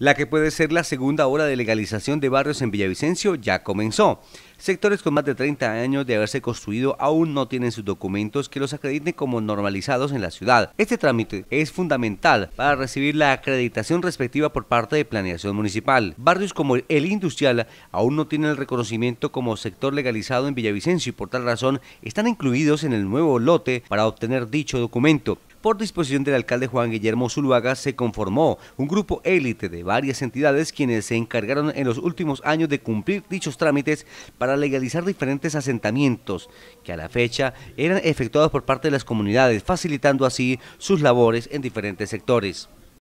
La que puede ser la segunda hora de legalización de barrios en Villavicencio ya comenzó. Sectores con más de 30 años de haberse construido aún no tienen sus documentos que los acrediten como normalizados en la ciudad. Este trámite es fundamental para recibir la acreditación respectiva por parte de Planeación Municipal. Barrios como el Industrial aún no tienen el reconocimiento como sector legalizado en Villavicencio y por tal razón están incluidos en el nuevo lote para obtener dicho documento por disposición del alcalde Juan Guillermo Zuluaga, se conformó un grupo élite de varias entidades quienes se encargaron en los últimos años de cumplir dichos trámites para legalizar diferentes asentamientos que a la fecha eran efectuados por parte de las comunidades, facilitando así sus labores en diferentes sectores.